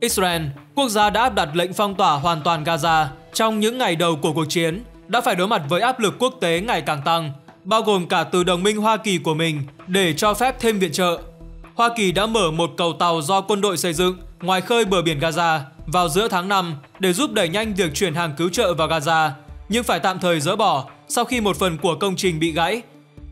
Israel, quốc gia đã áp đặt lệnh phong tỏa hoàn toàn Gaza trong những ngày đầu của cuộc chiến đã phải đối mặt với áp lực quốc tế ngày càng tăng, bao gồm cả từ đồng minh Hoa Kỳ của mình để cho phép thêm viện trợ. Hoa Kỳ đã mở một cầu tàu do quân đội xây dựng ngoài khơi bờ biển Gaza vào giữa tháng 5 để giúp đẩy nhanh việc chuyển hàng cứu trợ vào Gaza, nhưng phải tạm thời dỡ bỏ sau khi một phần của công trình bị gãy.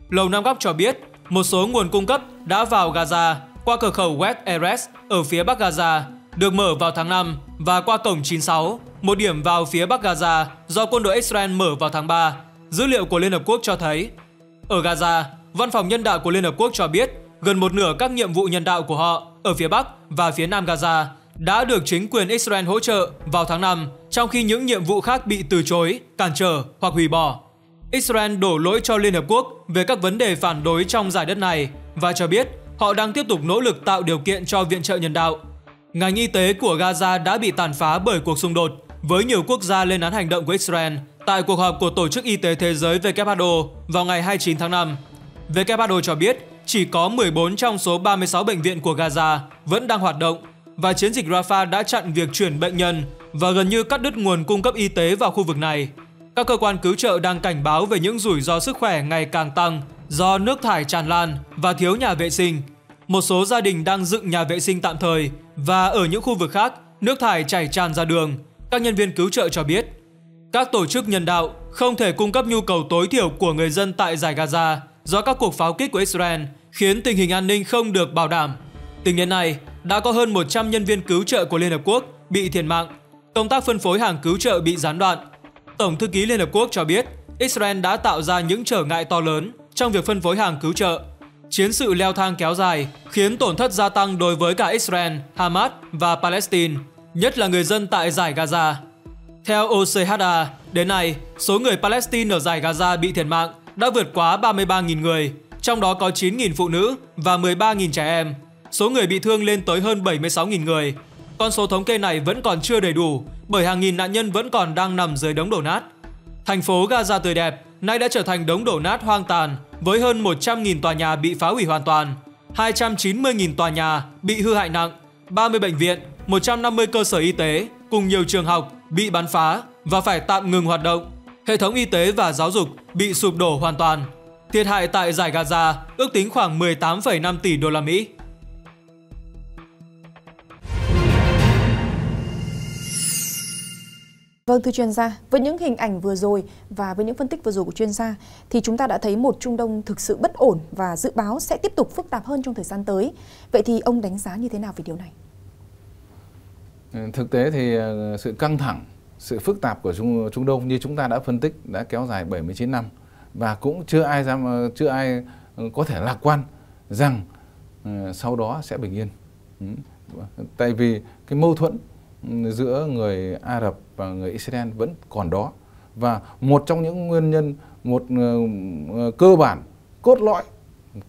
Lầu Năm Góc cho biết một số nguồn cung cấp đã vào Gaza qua cửa khẩu West Eres ở phía bắc Gaza, được mở vào tháng 5 và qua cổng 96 một điểm vào phía Bắc Gaza do quân đội Israel mở vào tháng 3. Dữ liệu của Liên Hợp Quốc cho thấy, ở Gaza, Văn phòng Nhân đạo của Liên Hợp Quốc cho biết gần một nửa các nhiệm vụ nhân đạo của họ ở phía Bắc và phía Nam Gaza đã được chính quyền Israel hỗ trợ vào tháng 5, trong khi những nhiệm vụ khác bị từ chối, cản trở hoặc hủy bỏ. Israel đổ lỗi cho Liên Hợp Quốc về các vấn đề phản đối trong giải đất này và cho biết họ đang tiếp tục nỗ lực tạo điều kiện cho viện trợ nhân đạo. Ngành y tế của Gaza đã bị tàn phá bởi cuộc xung đột với nhiều quốc gia lên án hành động của Israel tại cuộc họp của Tổ chức Y tế Thế giới WHO vào ngày 29 tháng 5. WHO cho biết chỉ có 14 trong số 36 bệnh viện của Gaza vẫn đang hoạt động và chiến dịch Rafah đã chặn việc chuyển bệnh nhân và gần như cắt đứt nguồn cung cấp y tế vào khu vực này. Các cơ quan cứu trợ đang cảnh báo về những rủi ro sức khỏe ngày càng tăng do nước thải tràn lan và thiếu nhà vệ sinh. Một số gia đình đang dựng nhà vệ sinh tạm thời và ở những khu vực khác, nước thải chảy tràn ra đường các nhân viên cứu trợ cho biết, các tổ chức nhân đạo không thể cung cấp nhu cầu tối thiểu của người dân tại giải Gaza do các cuộc pháo kích của Israel khiến tình hình an ninh không được bảo đảm. Tính đến nay, đã có hơn 100 nhân viên cứu trợ của Liên Hợp Quốc bị thiệt mạng, công tác phân phối hàng cứu trợ bị gián đoạn. Tổng thư ký Liên Hợp Quốc cho biết, Israel đã tạo ra những trở ngại to lớn trong việc phân phối hàng cứu trợ. Chiến sự leo thang kéo dài khiến tổn thất gia tăng đối với cả Israel, Hamas và Palestine – nhất là người dân tại giải Gaza. Theo OCHA, đến nay, số người Palestine ở giải Gaza bị thiệt mạng đã vượt quá 33.000 người, trong đó có 9.000 phụ nữ và 13.000 trẻ em. Số người bị thương lên tới hơn 76.000 người. Con số thống kê này vẫn còn chưa đầy đủ bởi hàng nghìn nạn nhân vẫn còn đang nằm dưới đống đổ nát. Thành phố Gaza tươi đẹp nay đã trở thành đống đổ nát hoang tàn với hơn 100.000 tòa nhà bị phá hủy hoàn toàn, 290.000 tòa nhà bị hư hại nặng 30 bệnh viện, 150 cơ sở y tế cùng nhiều trường học bị bắn phá và phải tạm ngừng hoạt động. Hệ thống y tế và giáo dục bị sụp đổ hoàn toàn. Thiệt hại tại giải Gaza ước tính khoảng 18,5 tỷ đô la Mỹ. Vâng thưa chuyên gia, với những hình ảnh vừa rồi và với những phân tích vừa rồi của chuyên gia thì chúng ta đã thấy một Trung Đông thực sự bất ổn và dự báo sẽ tiếp tục phức tạp hơn trong thời gian tới. Vậy thì ông đánh giá như thế nào về điều này? Ừ, thực tế thì ờ, sự căng thẳng, sự phức tạp của Trung, Trung Đông như chúng ta đã phân tích đã kéo dài 79 năm và cũng chưa ai dám ờ, chưa ai ừ, có thể lạc quan rằng ờ, sau đó sẽ bình yên. Ừ, tại vì cái mâu thuẫn giữa người Ả Rập và người Israel vẫn còn đó và một trong những nguyên nhân một ờ, ờ, cơ bản cốt lõi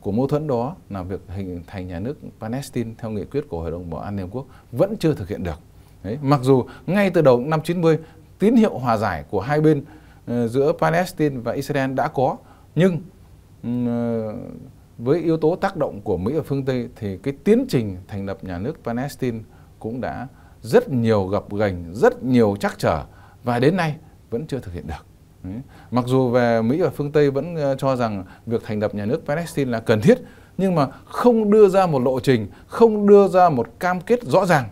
của mâu thuẫn đó là việc hình thành nhà nước Palestine theo nghị quyết của Hội đồng Bảo an Liên Quốc vẫn chưa thực hiện được. Đấy, mặc dù ngay từ đầu năm 90 tín hiệu hòa giải của hai bên uh, giữa Palestine và Israel đã có nhưng uh, với yếu tố tác động của Mỹ ở phương Tây thì cái tiến trình thành lập nhà nước Palestine cũng đã rất nhiều gập ghềnh, rất nhiều trắc trở và đến nay vẫn chưa thực hiện được. Mặc dù về Mỹ và phương Tây vẫn ờ, cho rằng việc thành lập nhà nước Palestine là cần thiết nhưng mà không đưa ra một lộ trình, không đưa ra một cam kết rõ ràng.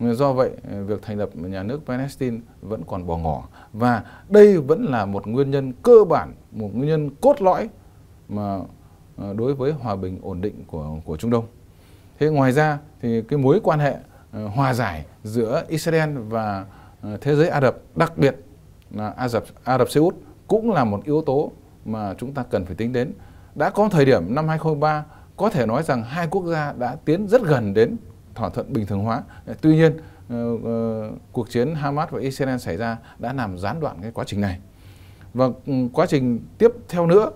Ờ, do vậy, ờ, việc thành lập nhà nước Palestine vẫn còn bỏ ngỏ và đây vẫn là một nguyên nhân cơ bản, một nguyên nhân cốt lõi mà đối với hòa bình ổn định của của Trung Đông. Thế ngoài ra thì cái mối quan hệ Ờ, hòa giải giữa Israel và ờ, thế giới Ả Rập, đặc biệt là Ả Rập, Ả Rập Xê Út cũng là một yếu tố mà chúng ta cần phải tính đến. Đã có thời điểm năm 2003 có thể nói rằng hai quốc gia đã tiến rất gần đến thỏa thuận bình thường hóa. Tuy nhiên, ờ, cuộc chiến Hamas và Israel xảy ra đã làm gián đoạn cái quá trình này. Và ừ, quá trình tiếp theo nữa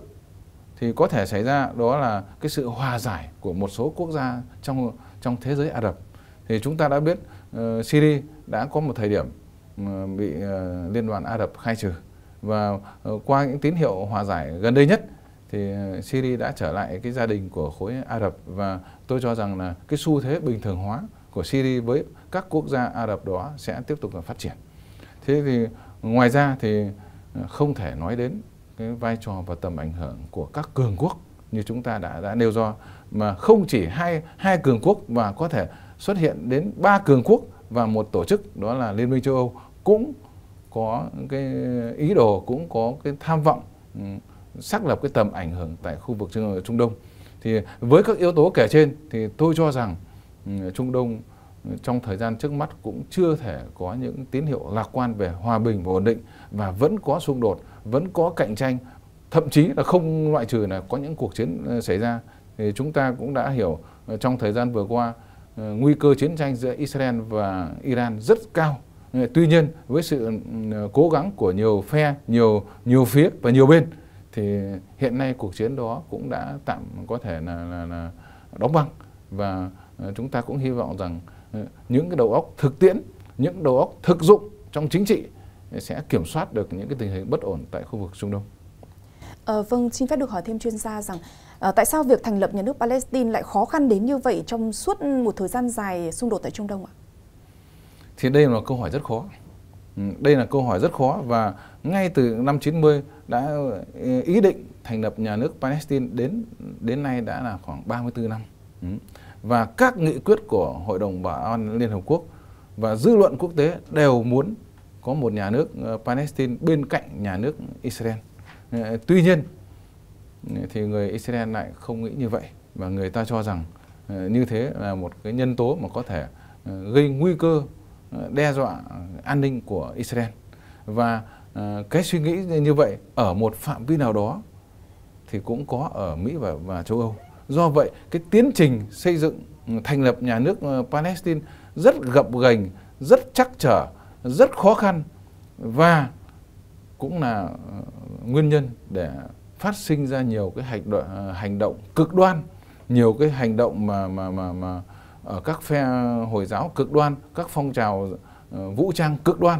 thì có thể xảy ra đó là cái sự hòa giải của một số quốc gia trong trong thế giới Ả Rập thì chúng ta đã biết uh, Syria đã có một thời điểm uh, bị uh, Liên đoàn Ả Rập khai trừ và uh, qua những tín hiệu hòa giải gần đây nhất thì uh, Syria đã trở lại cái gia đình của khối Ả Rập và tôi cho rằng là cái xu thế bình thường hóa của Syria với các quốc gia Ả Rập đó sẽ tiếp tục là phát triển. Thế thì ngoài ra thì không thể nói đến cái vai trò và tầm ảnh hưởng của các cường quốc như chúng ta đã đã nêu do mà không chỉ hai hai cường quốc mà có thể xuất hiện đến ba cường quốc và một tổ chức đó là Liên minh châu Âu cũng có cái ý đồ cũng có cái tham vọng ừ, xác lập cái tầm ảnh hưởng tại khu vực Trung Đông. Thì với các yếu tố kể trên thì tôi cho rằng ừ, Trung Đông ừ, trong thời gian trước mắt cũng chưa thể có những tín hiệu lạc quan về hòa bình và ổn định và vẫn có xung đột, vẫn có cạnh tranh, thậm chí là không loại trừ là có những cuộc chiến xảy ra. Thì chúng ta cũng đã hiểu trong thời gian vừa qua Ờ, nguy cơ chiến tranh giữa Israel và Iran rất cao. Ờ, tuy nhiên với sự ừ, cố gắng của nhiều phe, nhiều nhiều phía và nhiều bên thì hiện nay cuộc chiến đó cũng đã tạm có thể là, là, là đóng băng và ờ, chúng ta cũng hy vọng rằng những cái đầu óc thực tiễn, những đầu óc thực dụng trong chính trị sẽ kiểm soát được những cái tình hình bất ổn tại khu vực Trung Đông. À, vâng, xin phép được hỏi thêm chuyên gia rằng Ờ, tại sao việc thành lập nhà nước Palestine lại khó khăn đến như vậy trong suốt một thời gian dài xung đột tại Trung Đông ạ? Thì đây là câu hỏi rất khó. Ừ, đây là câu hỏi rất khó và ngay từ năm 90 đã ý định thành lập nhà nước Palestine đến đến nay đã là khoảng 34 năm. Ừ, và các nghị quyết của Hội đồng Bảo an Liên Hợp Quốc và dư luận quốc tế đều muốn có một nhà nước ờ, Palestine bên cạnh nhà nước Israel. Ờ, tuy nhiên thì người Israel lại không nghĩ như vậy và người ta cho rằng ờ, như thế là một cái nhân tố mà có thể ờ, gây nguy cơ ờ, đe dọa an ninh của Israel và cái suy nghĩ như vậy ở một phạm vi nào đó thì cũng có ở Mỹ và, và châu Âu do vậy cái tiến trình xây dựng ừ, thành lập nhà nước Palestine rất gập ghềnh rất chắc trở rất khó khăn và cũng là nguyên nhân để phát sinh ra nhiều cái hành động, ờ, hành động cực đoan nhiều cái hành động mà mà mà mà ở các phe hồi giáo cực đoan các phong trào ờ, vũ trang cực đoan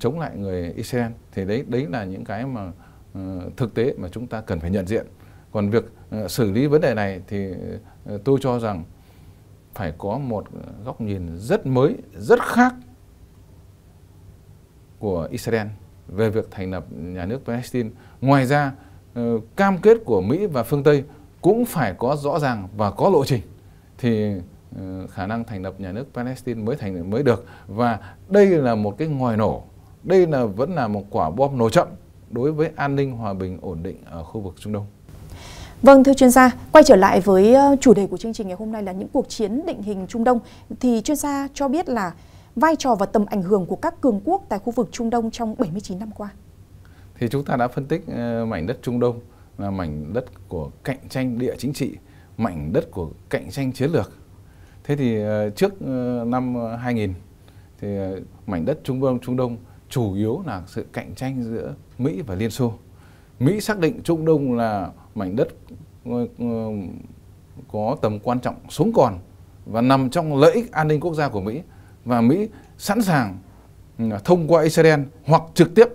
chống lại người Israel thì đấy đấy là những cái mà ờ, thực tế mà chúng ta cần phải nhận diện còn việc xử lý vấn đề này thì tôi cho rằng phải có một góc nhìn rất mới rất khác của Israel về việc thành lập nhà nước Palestine Ngoài ra, ờ, cam kết của Mỹ và phương Tây cũng phải có rõ ràng và có lộ trình thì ờ, khả năng thành lập nhà nước Palestine mới thành mới được và đây là một cái ngòi nổ đây là vẫn là một quả bom nổ chậm đối với an ninh hòa bình ổn định ở khu vực Trung Đông. Vâng thưa chuyên gia, quay trở lại với ờ, chủ đề của chương trình ngày hôm nay là những cuộc chiến định hình Trung Đông thì chuyên gia cho biết là vai trò và tầm ảnh hưởng của các cường quốc tại khu vực Trung Đông trong 79 năm qua thì chúng ta đã phân tích ờ, mảnh đất Trung Đông là mảnh đất của cạnh tranh địa chính trị, mảnh đất của cạnh tranh chiến lược. Thế thì ờ, trước ờ, năm 2000 thì mảnh đất Trung Đông Trung Đông chủ yếu là sự cạnh tranh giữa Mỹ và Liên Xô. Mỹ xác định Trung Đông là mảnh đất có tầm quan trọng xuống còn và nằm trong lợi ích an ninh quốc gia của Mỹ và Mỹ sẵn sàng ừ, thông qua Israel hoặc trực tiếp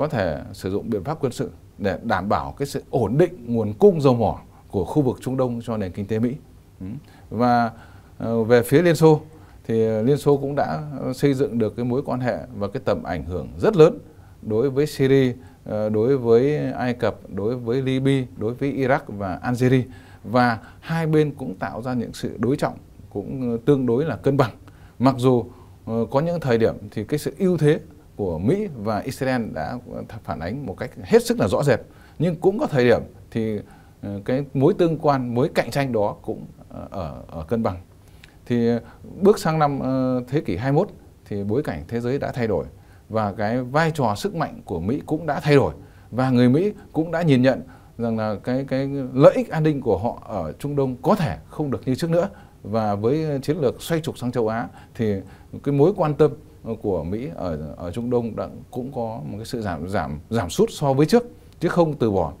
có thể sử dụng biện pháp quân sự để đảm bảo cái sự ổn định nguồn cung dầu mỏ của khu vực Trung Đông cho nền kinh tế Mỹ. Ừ. Và ờ, về phía Liên Xô thì ờ, Liên Xô cũng đã xây dựng được cái mối quan hệ và cái tầm ảnh hưởng rất lớn đối với Syria, ờ, đối với Ai Cập, đối với Libya, đối với Iraq và Algeria và hai bên cũng tạo ra những sự đối trọng cũng tương đối là cân bằng. Mặc dù có những thời điểm thì cái sự ưu thế của Mỹ và Israel đã phản ánh một cách hết sức là rõ rệt nhưng cũng có thời điểm thì ờ, cái mối tương quan mối cạnh tranh đó cũng ờ, ở, ở cân bằng thì bước sang năm ờ, thế kỷ 21 thì bối cảnh thế giới đã thay đổi và cái vai trò sức mạnh của Mỹ cũng đã thay đổi và người Mỹ cũng đã nhìn nhận rằng là cái cái lợi ích an ninh của họ ở Trung Đông có thể không được như trước nữa và với chiến lược xoay trục sang châu Á thì cái mối quan tâm của Mỹ ở ở Trung Đông đã cũng có một cái sự giảm giảm giảm sút so với trước chứ không từ bỏ.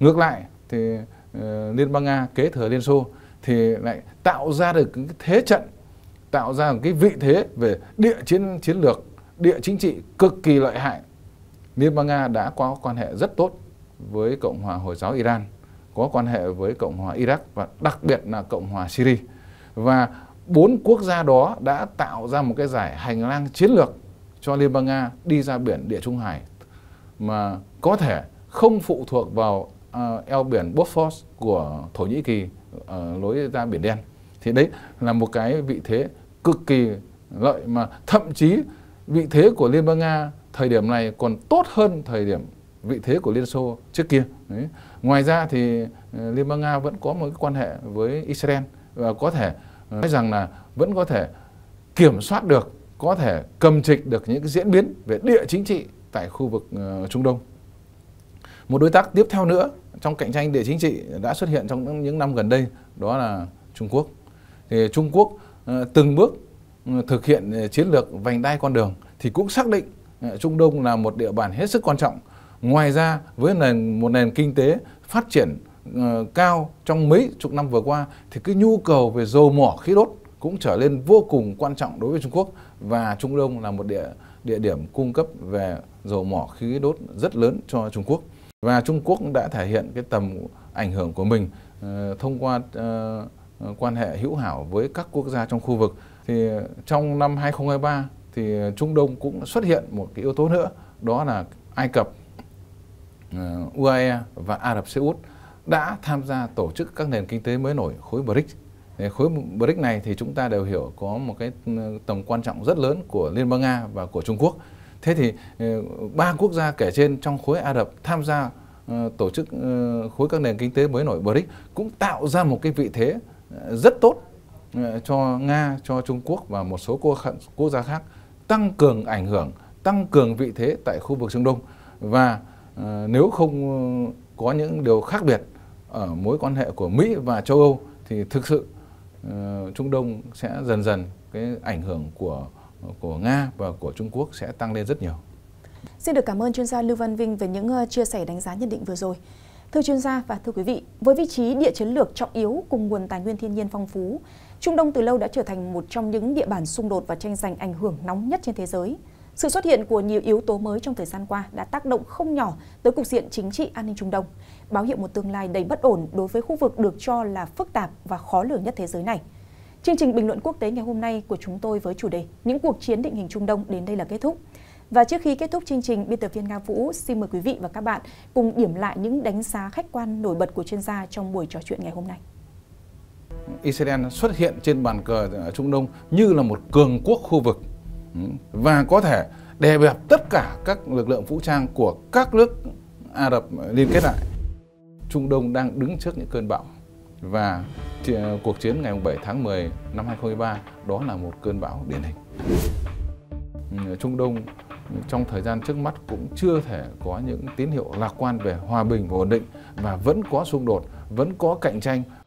Ngược lại thì uh, Liên bang Nga kế thừa Liên Xô thì lại tạo ra được cái thế trận, tạo ra một cái vị thế về địa chiến chiến lược, địa chính trị cực kỳ lợi hại. Liên bang Nga đã có quan hệ rất tốt với Cộng hòa Hồi giáo Iran, có quan hệ với Cộng hòa Iraq và đặc biệt là Cộng hòa Syria. Và bốn quốc gia đó đã tạo ra một cái giải hành lang chiến lược cho Liên bang Nga đi ra biển Địa Trung Hải mà có thể không phụ thuộc vào uh, eo biển Bosphorus của Thổ Nhĩ Kỳ uh, lối ra biển đen. Thì đấy là một cái vị thế cực kỳ lợi mà thậm chí vị thế của Liên bang Nga thời điểm này còn tốt hơn thời điểm vị thế của Liên Xô trước kia. Đấy. Ngoài ra thì ờ, Liên bang Nga vẫn có một cái quan hệ với Israel và có thể nói rằng là vẫn có thể kiểm soát được có thể cầm trịch được những cái diễn biến về địa chính trị tại khu vực uh, Trung Đông. Một đối tác tiếp theo nữa trong cạnh tranh địa chính trị đã xuất hiện trong những năm gần đây đó là Trung Quốc. Thì Trung Quốc uh, từng bước uh, thực hiện ờ, chiến lược vành đai con đường thì cũng xác định Trung Đông là một địa bàn hết sức quan trọng. Ngoài ra với nền một nền kinh tế phát triển Ờ, cao trong mấy chục năm vừa qua thì cái nhu cầu về dầu mỏ khí đốt cũng trở lên vô cùng quan trọng đối với Trung Quốc và Trung Đông là một địa địa điểm cung cấp về dầu mỏ khí đốt rất lớn cho Trung Quốc và Trung Quốc đã thể hiện cái tầm ảnh hưởng của mình ờ, thông qua ờ, quan hệ hữu hảo với các quốc gia trong khu vực thì trong năm 2023 thì Trung Đông cũng xuất hiện một cái yếu tố nữa đó là Ai Cập, UAE và Ả Rập Xê Út đã tham gia tổ chức các nền kinh tế mới nổi khối BRICS. Khối BRICS này thì chúng ta đều hiểu có một cái ừ, tầm quan trọng rất lớn của Liên bang Nga và của Trung Quốc. Thế thì ừ, ba quốc gia kể trên trong khối Ả Rập tham gia ừ, tổ chức khối các nền kinh tế mới nổi BRICS cũng tạo ra một cái vị thế rất tốt cho Nga, cho Trung Quốc và một số quốc gia khác tăng cường ảnh hưởng, tăng cường vị thế tại khu vực Trung Đông và nếu không có những điều khác biệt ở mối quan hệ của Mỹ và châu Âu thì thực sự ờ, Trung Đông sẽ dần dần cái ảnh hưởng của của Nga và của Trung Quốc sẽ tăng lên rất nhiều. Xin được cảm ơn chuyên gia Lưu Văn Vinh về những ờ, chia sẻ đánh giá nhận định vừa rồi. Thưa chuyên gia và thưa quý vị, với vị trí địa chiến lược trọng yếu cùng nguồn tài nguyên thiên nhiên phong phú, Trung Đông từ lâu đã trở thành một trong những địa bàn xung đột và tranh giành ảnh hưởng nóng nhất trên thế giới – sự xuất hiện của nhiều yếu tố mới trong thời gian qua đã tác động không nhỏ tới cục diện chính trị an ninh Trung Đông, báo hiệu một tương lai đầy bất ổn đối với khu vực được cho là phức tạp và khó lường nhất thế giới này. Chương trình bình luận quốc tế ngày hôm nay của chúng tôi với chủ đề Những cuộc chiến định hình Trung Đông đến đây là kết thúc. Và trước khi kết thúc chương trình, biên tập viên Nga Vũ xin mời quý vị và các bạn cùng điểm lại những đánh giá khách quan nổi bật của chuyên gia trong buổi trò chuyện ngày hôm nay. Israel xuất hiện trên bàn cờ Trung Đông như là một cường quốc khu vực và có thể đè bẹp tất cả các lực lượng vũ trang của các nước Ả Rập liên kết lại. Trung Đông đang đứng trước những cơn bão và ờ, cuộc chiến ngày 7 tháng 10 năm 2023 đó là một cơn bão điển hình. Ừ, Trung Đông trong thời gian trước mắt cũng chưa thể có những tín hiệu lạc quan về hòa bình và ổn định và vẫn có xung đột, vẫn có cạnh tranh